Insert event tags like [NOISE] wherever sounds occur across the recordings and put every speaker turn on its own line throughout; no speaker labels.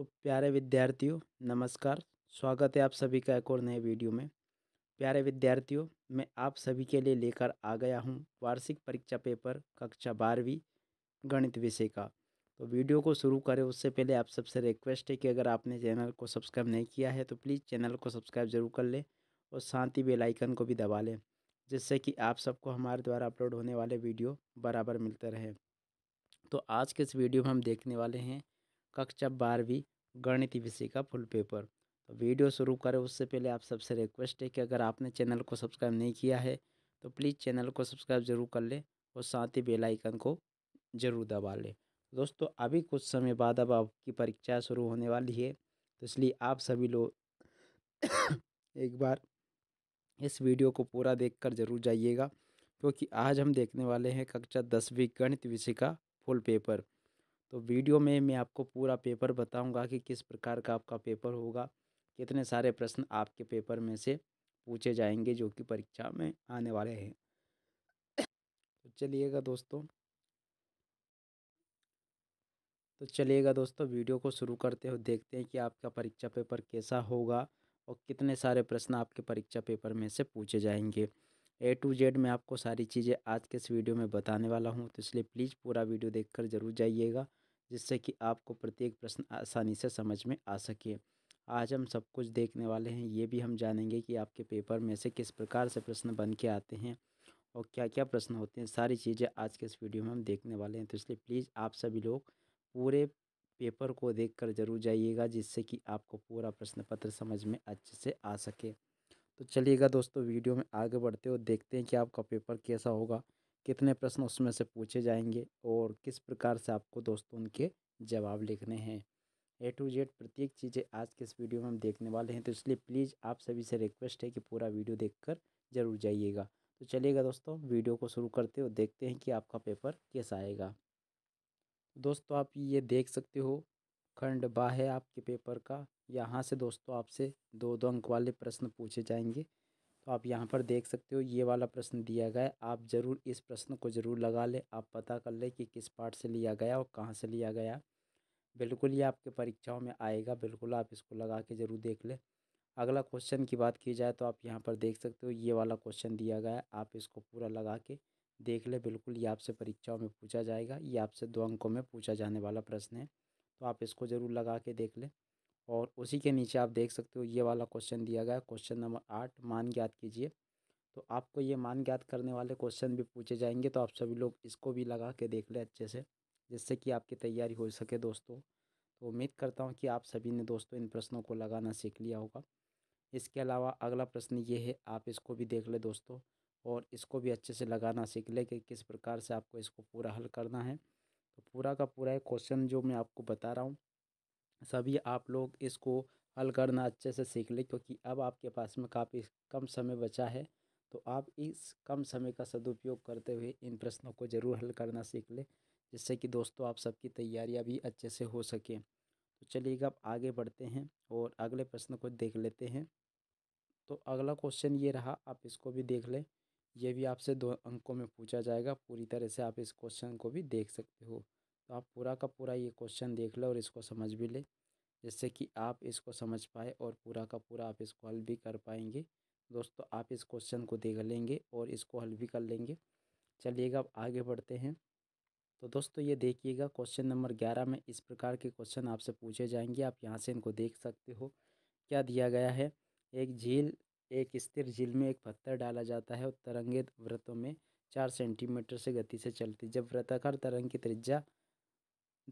तो प्यारे विद्यार्थियों नमस्कार स्वागत है आप सभी का एक और नए वीडियो में प्यारे विद्यार्थियों मैं आप सभी के लिए लेकर आ गया हूँ वार्षिक परीक्षा पेपर कक्षा बारहवीं गणित विषय का तो वीडियो को शुरू करें उससे पहले आप सबसे रिक्वेस्ट है कि अगर आपने चैनल को सब्सक्राइब नहीं किया है तो प्लीज़ चैनल को सब्सक्राइब जरूर कर लें और साथ ही बेलाइकन को भी दबा लें जिससे कि आप सबको हमारे द्वारा अपलोड होने वाले वीडियो बराबर मिलते रहे तो आज के इस वीडियो में हम देखने वाले हैं कक्षा बारहवीं गणित विषय का फुल पेपर तो वीडियो शुरू करें उससे पहले आप सबसे रिक्वेस्ट है कि अगर आपने चैनल को सब्सक्राइब नहीं किया है तो प्लीज़ चैनल को सब्सक्राइब ज़रूर कर लें और साथ ही बेल आइकन को ज़रूर दबा लें दोस्तों अभी कुछ समय बाद अब आपकी परीक्षा शुरू होने वाली है तो इसलिए आप सभी लोग [COUGHS] एक बार इस वीडियो को पूरा देखकर जरूर जाइएगा क्योंकि आज हम देखने वाले हैं कक्षा दसवीं गणित विषय का फुल पेपर तो वीडियो में मैं आपको पूरा पेपर बताऊंगा कि किस प्रकार का आपका पेपर होगा कितने सारे प्रश्न आपके पेपर में से पूछे जाएंगे जो कि परीक्षा में आने वाले हैं तो चलिएगा दोस्तों तो चलिएगा दोस्तों वीडियो को शुरू करते हो देखते हैं कि आपका परीक्षा पेपर कैसा होगा और कितने सारे प्रश्न आपके परीक्षा पेपर में से पूछे जाएंगे ए टू जेड मैं आपको सारी चीज़ें आज के इस वीडियो में बताने वाला हूँ तो इसलिए प्लीज़ पूरा वीडियो देखकर जरूर जाइएगा जिससे कि आपको प्रत्येक प्रश्न आसानी से समझ में आ सके आज हम सब कुछ देखने वाले हैं ये भी हम जानेंगे कि आपके पेपर में से किस प्रकार से प्रश्न बन के आते हैं और क्या क्या प्रश्न होते हैं सारी चीज़ें आज के इस वीडियो में हम देखने वाले हैं तो इसलिए प्लीज़ आप सभी लोग पूरे पेपर को देख कर जरूर जाइएगा जिससे कि आपको पूरा प्रश्न पत्र समझ में अच्छे से आ सके तो चलिएगा दोस्तों वीडियो में आगे बढ़ते हो देखते हैं कि आपका पेपर कैसा होगा कितने प्रश्न उसमें से पूछे जाएंगे और किस प्रकार से आपको दोस्तों उनके जवाब लिखने हैं ए टू जेड प्रत्येक चीज़ें आज के इस वीडियो में हम देखने वाले हैं तो इसलिए प्लीज़ आप सभी से रिक्वेस्ट है कि पूरा वीडियो देखकर ज़रूर जाइएगा तो चलिएगा दोस्तों वीडियो को शुरू करते हो देखते हैं कि आपका पेपर कैसा आएगा दोस्तों आप ये देख सकते हो खंड बा है आपके पेपर का यहाँ से दोस्तों आपसे दो दो अंक वाले प्रश्न पूछे जाएंगे तो आप यहाँ पर देख सकते हो ये वाला प्रश्न दिया गया है आप ज़रूर इस प्रश्न को ज़रूर लगा लें आप पता कर लें कि किस पार्ट से लिया गया और कहाँ से लिया गया बिल्कुल ये आपके परीक्षाओं में आएगा बिल्कुल आप इसको लगा के ज़रूर देख लें अगला क्वेश्चन की बात की जाए तो आप यहाँ पर देख सकते हो ये वाला क्वेश्चन दिया गया है आप इसको पूरा लगा के देख लें बिल्कुल ये आपसे परीक्षाओं में पूछा जाएगा ये आपसे दो अंकों में पूछा जाने वाला प्रश्न है तो आप इसको ज़रूर लगा के देख लें और उसी के नीचे आप देख सकते हो ये वाला क्वेश्चन दिया गया क्वेश्चन नंबर आठ मान ज्ञात कीजिए तो आपको ये मान ज्ञात करने वाले क्वेश्चन भी पूछे जाएंगे तो आप सभी लोग इसको भी लगा के देख लें अच्छे से जिससे कि आपकी तैयारी हो सके दोस्तों तो उम्मीद करता हूँ कि आप सभी ने दोस्तों इन प्रश्नों को लगाना सीख लिया होगा इसके अलावा अगला प्रश्न ये है आप इसको भी देख लें दोस्तों और इसको भी अच्छे से लगाना सीख लें कि किस प्रकार से आपको इसको पूरा हल करना है तो पूरा का पूरा एक क्वेश्चन जो मैं आपको बता रहा हूँ सभी आप लोग इसको हल करना अच्छे से सीख लें क्योंकि अब आपके पास में काफ़ी कम समय बचा है तो आप इस कम समय का सदुपयोग करते हुए इन प्रश्नों को ज़रूर हल करना सीख लें जिससे कि दोस्तों आप सबकी तैयारियाँ भी अच्छे से हो सके तो चलिएगा आप आगे बढ़ते हैं और अगले प्रश्न को देख लेते हैं तो अगला क्वेश्चन ये रहा आप इसको भी देख लें ये भी आपसे दो अंकों में पूछा जाएगा पूरी तरह से आप इस क्वेश्चन को भी देख सकते हो तो आप पूरा का पूरा ये क्वेश्चन देख लें और इसको समझ भी लें जिससे कि आप इसको समझ पाए और पूरा का पूरा आप इसको हल भी कर पाएंगे दोस्तों आप इस क्वेश्चन को देख लेंगे और इसको हल भी कर लेंगे चलिएगा अब आगे बढ़ते हैं तो दोस्तों ये देखिएगा क्वेश्चन नंबर ग्यारह में इस प्रकार के क्वेश्चन आपसे पूछे जाएंगे आप यहाँ से इनको देख सकते हो क्या दिया गया है एक झील एक स्थिर झील में एक पत्थर डाला जाता है और तरंगे व्रतों में चार सेंटीमीटर से गति से चलती जब व्रताकार तरंग की त्रिज्या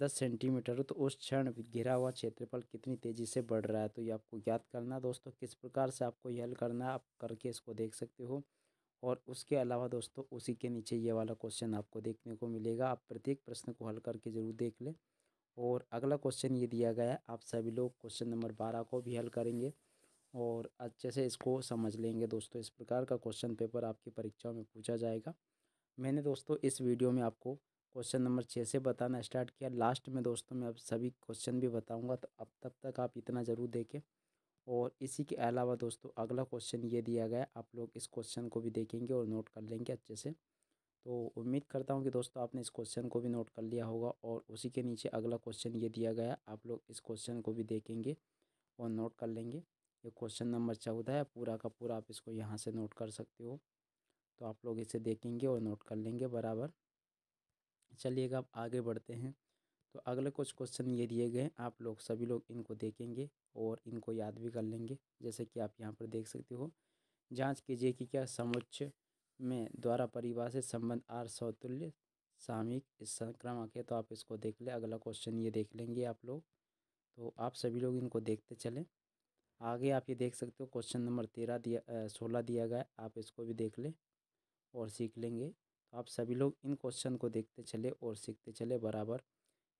दस सेंटीमीटर हो तो उस क्षण घिरा हुआ क्षेत्रफल कितनी तेज़ी से बढ़ रहा है तो ये आपको ज्ञात करना दोस्तों किस प्रकार से आपको ये हल करना है आप करके इसको देख सकते हो और उसके अलावा दोस्तों उसी के नीचे ये वाला क्वेश्चन आपको देखने को मिलेगा आप प्रत्येक प्रश्न को हल करके ज़रूर देख लें और अगला क्वेश्चन ये दिया गया है आप सभी लोग क्वेश्चन नंबर बारह को भी हल करेंगे और अच्छे से इसको समझ लेंगे दोस्तों इस प्रकार का क्वेश्चन पेपर आपकी परीक्षा में पूछा जाएगा मैंने दोस्तों इस वीडियो में आपको क्वेश्चन नंबर छः से बताना स्टार्ट किया लास्ट में दोस्तों मैं अब सभी क्वेश्चन भी बताऊंगा तो अब तब तक आप इतना ज़रूर देखें और इसी के अलावा दोस्तों अगला क्वेश्चन ये दिया गया आप लोग इस क्वेश्चन को भी देखेंगे और नोट कर लेंगे अच्छे से तो उम्मीद करता हूँ कि दोस्तों आपने इस क्वेश्चन को भी नोट कर लिया होगा और उसी के नीचे अगला क्वेश्चन ये दिया गया आप लोग इस क्वेश्चन को भी देखेंगे और नोट कर लेंगे ये क्वेश्चन नंबर चौदह है पूरा का पूरा आप इसको यहाँ से नोट कर सकते हो तो आप लोग इसे देखेंगे और नोट कर लेंगे बराबर चलिएगा अब आगे बढ़ते हैं तो अगले कुछ क्वेश्चन ये दिए गए हैं आप लोग सभी लोग इनको देखेंगे और इनको याद भी कर लेंगे जैसे कि आप यहाँ पर देख सकते हो जांच कीजिए कि क्या समुच्च में द्वारा परिभाषित संबंध आर सौतुल्य सामयिक इस संक्रमक है तो आप इसको देख लें अगला क्वेश्चन ये देख लेंगे आप लोग तो आप सभी लोग इनको देखते चलें आगे आप ये देख सकते हो क्वेश्चन नंबर तेरह दिया सोलह दिया गया आप इसको भी देख लें और सीख लेंगे तो आप सभी लोग इन क्वेश्चन को देखते चले और सीखते चले बराबर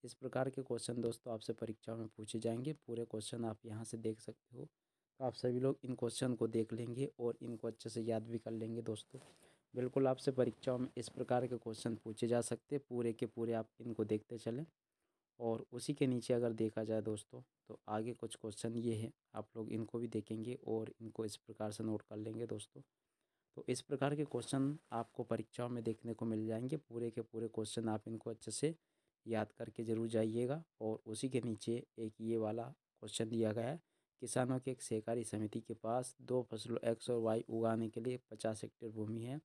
इस प्रकार के क्वेश्चन दोस्तों आपसे परीक्षा में पूछे जाएंगे पूरे क्वेश्चन आप यहाँ से देख सकते हो तो आप सभी लोग इन क्वेश्चन को देख लेंगे और इनको अच्छे से याद भी कर लेंगे दोस्तों बिल्कुल आपसे परीक्षाओं में इस प्रकार के क्वेश्चन पूछे जा सकते हैं पूरे के पूरे आप इनको देखते चलें और उसी के नीचे अगर देखा जाए दोस्तों तो आगे कुछ क्वेश्चन ये है आप लोग इनको भी देखेंगे और इनको इस प्रकार से नोट कर लेंगे दोस्तों तो इस प्रकार के क्वेश्चन आपको परीक्षाओं में देखने को मिल जाएंगे पूरे के पूरे क्वेश्चन आप इनको अच्छे से याद करके ज़रूर जाइएगा और उसी के नीचे एक ये वाला क्वेश्चन दिया गया है किसानों के एक सहकारी समिति के पास दो फसलों एक्स और वाई उगाने के लिए पचास हेक्टेयर भूमि है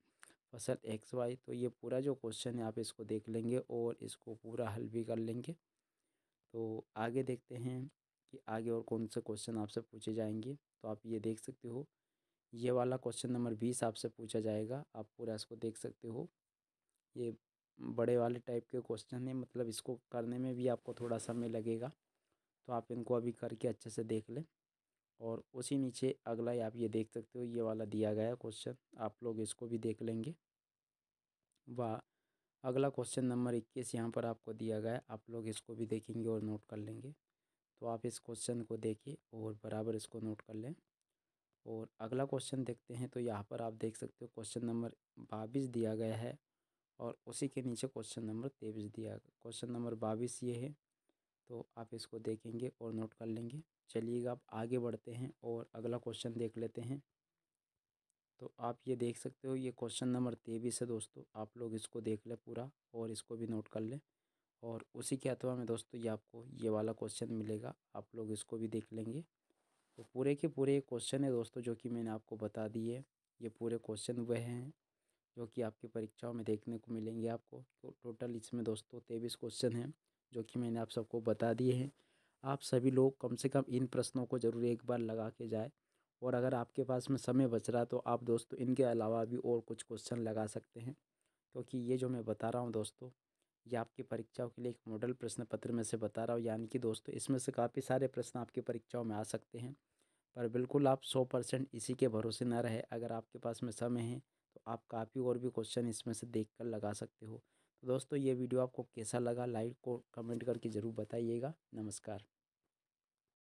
फसल एक्स वाई तो ये पूरा जो क्वेश्चन है आप इसको देख लेंगे और इसको पूरा हल भी कर लेंगे तो आगे देखते हैं कि आगे और कौन से क्वेश्चन आपसे पूछे जाएंगे तो आप ये देख सकते हो ये वाला क्वेश्चन नंबर बीस आपसे पूछा जाएगा आप पूरा इसको देख सकते हो ये बड़े वाले टाइप के क्वेश्चन हैं मतलब इसको करने में भी आपको थोड़ा समय लगेगा तो आप इनको अभी करके अच्छे से देख लें और उसी नीचे अगला आप ये देख सकते हो ये वाला दिया गया क्वेश्चन आप लोग इसको भी देख लेंगे व अगला क्वेश्चन नंबर इक्कीस यहाँ पर आपको दिया गया है आप लोग इसको भी देखेंगे और नोट कर लेंगे तो आप इस क्वेश्चन को देखिए और बराबर इसको नोट कर लें और अगला क्वेश्चन देखते हैं तो यहाँ पर आप देख सकते हो क्वेश्चन नंबर बाईस दिया गया है और उसी के नीचे क्वेश्चन नंबर तेईस दिया क्वेश्चन नंबर बाईस ये है तो आप इसको देखेंगे और नोट कर लेंगे चलिएगा आप आगे बढ़ते हैं और अगला क्वेश्चन देख लेते हैं तो आप ये देख सकते हो ये क्वेश्चन नंबर तेईस है दोस्तों आप लोग इसको देख लें पूरा और इसको भी नोट कर लें और उसी के अथवा में दोस्तों ये आपको ये वाला क्वेश्चन मिलेगा आप लोग इसको भी देख लेंगे तो पूरे के पूरे क्वेश्चन है दोस्तों जो कि मैंने आपको बता दिए ये पूरे क्वेश्चन वह हैं जो कि आपकी परीक्षाओं में देखने को मिलेंगे आपको तो टोटल इसमें दोस्तों तेईस क्वेश्चन हैं जो कि मैंने आप सबको बता दिए हैं आप सभी लोग कम से कम इन प्रश्नों को ज़रूर एक बार लगा के जाए और अगर आपके पास में समय बच रहा तो आप दोस्तों इनके अलावा भी और कुछ क्वेश्चन लगा सकते हैं क्योंकि ये जो मैं बता रहा हूँ दोस्तों ये आपकी परीक्षाओं के लिए एक मॉडल प्रश्न पत्र में से बता रहा हूँ यानी कि दोस्तों इसमें से काफ़ी सारे प्रश्न आपकी परीक्षाओं में आ सकते हैं पर बिल्कुल आप सौ परसेंट इसी के भरोसे ना रहे अगर आपके पास में समय है तो आप काफ़ी और भी क्वेश्चन इसमें से देख कर लगा सकते हो तो दोस्तों ये वीडियो आपको कैसा लगा लाइक को कमेंट करके ज़रूर बताइएगा नमस्कार